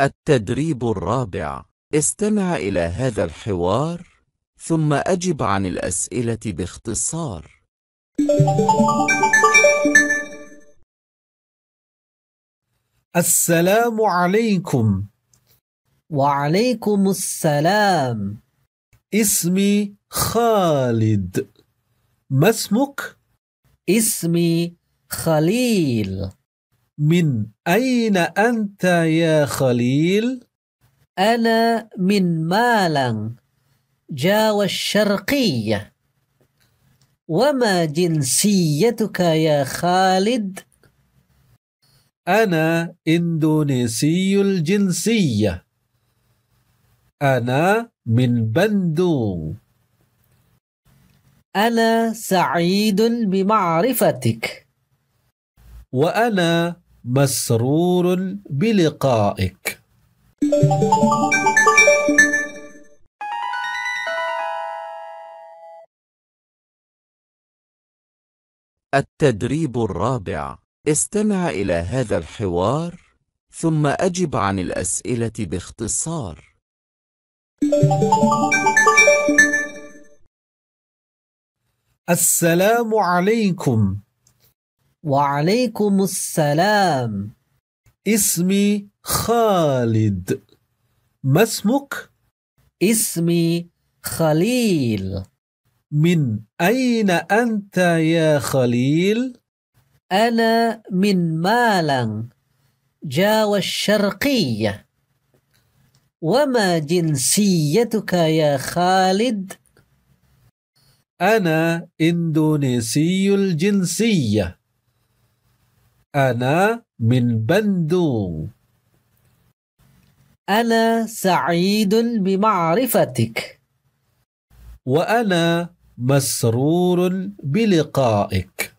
التدريب الرابع استمع إلى هذا الحوار ثم أجب عن الأسئلة باختصار السلام عليكم وعليكم السلام اسمي خالد ما اسمك؟ اسمي خليل من أين أنت يا خليل؟ أنا من مالان جاوى الشرقية وما جنسيتك يا خالد؟ أنا إندونيسي الجنسية أنا من بندو أنا سعيد بمعرفتك وأنا مسرور بلقائك التدريب الرابع استمع إلى هذا الحوار ثم أجب عن الأسئلة باختصار السلام عليكم وعليكم السلام اسمي خالد ما اسمك؟ اسمي خليل من أين أنت يا خليل؟ أنا من مالا جاوى الشرقية وما جنسيتك يا خالد؟ أنا إندونيسي الجنسية أنا من بندو أنا سعيد بمعرفتك وأنا مسرور بلقائك